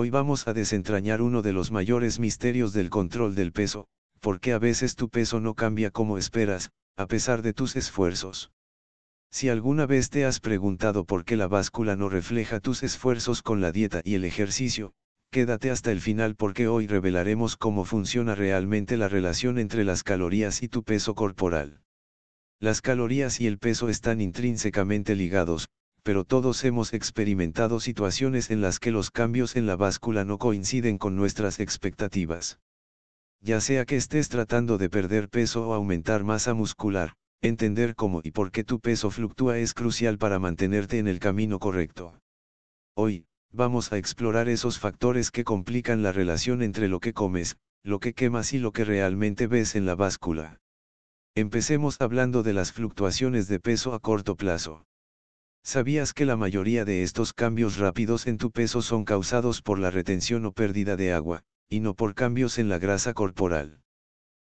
Hoy vamos a desentrañar uno de los mayores misterios del control del peso, porque a veces tu peso no cambia como esperas, a pesar de tus esfuerzos. Si alguna vez te has preguntado por qué la báscula no refleja tus esfuerzos con la dieta y el ejercicio, quédate hasta el final porque hoy revelaremos cómo funciona realmente la relación entre las calorías y tu peso corporal. Las calorías y el peso están intrínsecamente ligados, pero todos hemos experimentado situaciones en las que los cambios en la báscula no coinciden con nuestras expectativas. Ya sea que estés tratando de perder peso o aumentar masa muscular, entender cómo y por qué tu peso fluctúa es crucial para mantenerte en el camino correcto. Hoy, vamos a explorar esos factores que complican la relación entre lo que comes, lo que quemas y lo que realmente ves en la báscula. Empecemos hablando de las fluctuaciones de peso a corto plazo. ¿Sabías que la mayoría de estos cambios rápidos en tu peso son causados por la retención o pérdida de agua, y no por cambios en la grasa corporal?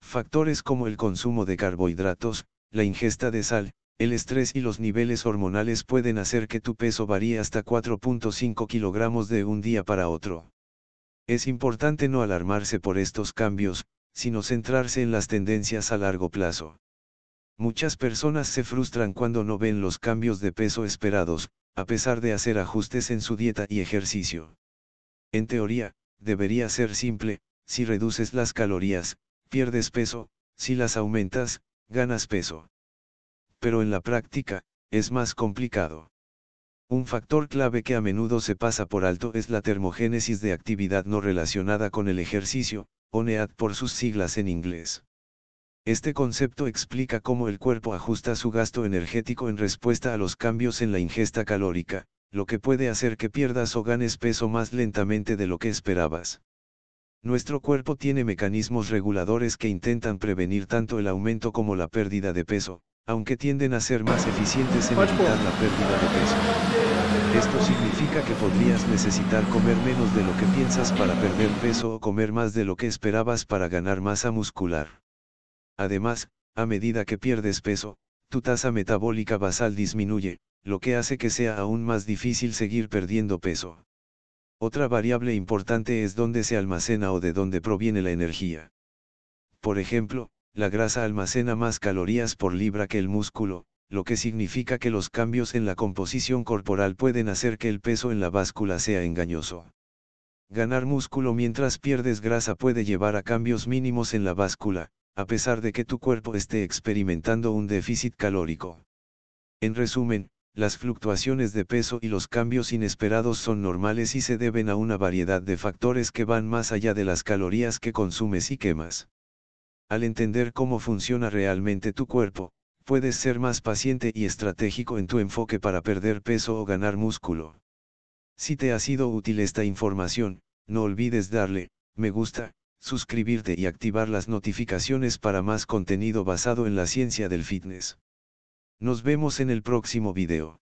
Factores como el consumo de carbohidratos, la ingesta de sal, el estrés y los niveles hormonales pueden hacer que tu peso varíe hasta 4.5 kilogramos de un día para otro. Es importante no alarmarse por estos cambios, sino centrarse en las tendencias a largo plazo. Muchas personas se frustran cuando no ven los cambios de peso esperados, a pesar de hacer ajustes en su dieta y ejercicio. En teoría, debería ser simple, si reduces las calorías, pierdes peso, si las aumentas, ganas peso. Pero en la práctica, es más complicado. Un factor clave que a menudo se pasa por alto es la termogénesis de actividad no relacionada con el ejercicio, o ONEAD por sus siglas en inglés. Este concepto explica cómo el cuerpo ajusta su gasto energético en respuesta a los cambios en la ingesta calórica, lo que puede hacer que pierdas o ganes peso más lentamente de lo que esperabas. Nuestro cuerpo tiene mecanismos reguladores que intentan prevenir tanto el aumento como la pérdida de peso, aunque tienden a ser más eficientes en evitar la pérdida de peso. Esto significa que podrías necesitar comer menos de lo que piensas para perder peso o comer más de lo que esperabas para ganar masa muscular. Además, a medida que pierdes peso, tu tasa metabólica basal disminuye, lo que hace que sea aún más difícil seguir perdiendo peso. Otra variable importante es dónde se almacena o de dónde proviene la energía. Por ejemplo, la grasa almacena más calorías por libra que el músculo, lo que significa que los cambios en la composición corporal pueden hacer que el peso en la báscula sea engañoso. Ganar músculo mientras pierdes grasa puede llevar a cambios mínimos en la báscula, a pesar de que tu cuerpo esté experimentando un déficit calórico. En resumen, las fluctuaciones de peso y los cambios inesperados son normales y se deben a una variedad de factores que van más allá de las calorías que consumes y quemas. Al entender cómo funciona realmente tu cuerpo, puedes ser más paciente y estratégico en tu enfoque para perder peso o ganar músculo. Si te ha sido útil esta información, no olvides darle, me gusta, suscribirte y activar las notificaciones para más contenido basado en la ciencia del fitness. Nos vemos en el próximo video.